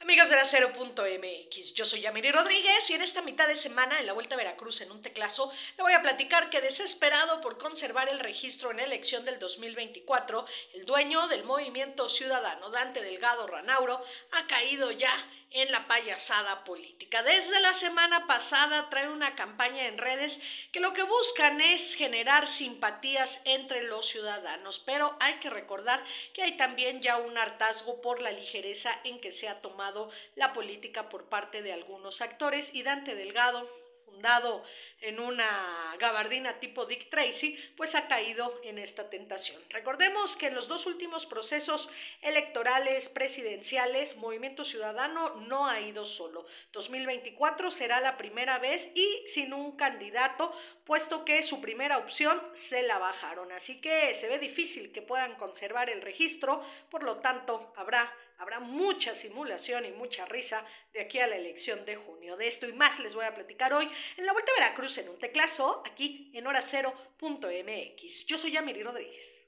Amigos de la 0.mx, yo soy Yamiri Rodríguez y en esta mitad de semana en la Vuelta a Veracruz en un teclazo le voy a platicar que desesperado por conservar el registro en elección del 2024, el dueño del movimiento ciudadano Dante Delgado Ranauro ha caído ya en la payasada política. Desde la semana pasada trae una campaña en redes que lo que buscan es generar simpatías entre los ciudadanos, pero hay que recordar que hay también ya un hartazgo por la ligereza en que se ha tomado la política por parte de algunos actores y Dante Delgado fundado en una gabardina tipo Dick Tracy, pues ha caído en esta tentación. Recordemos que en los dos últimos procesos electorales presidenciales, Movimiento Ciudadano no ha ido solo. 2024 será la primera vez y sin un candidato, puesto que su primera opción se la bajaron. Así que se ve difícil que puedan conservar el registro, por lo tanto habrá Habrá mucha simulación y mucha risa de aquí a la elección de junio. De esto y más les voy a platicar hoy en la Vuelta a Veracruz en un teclazo, aquí en horacero.mx. Yo soy Yamiri Rodríguez.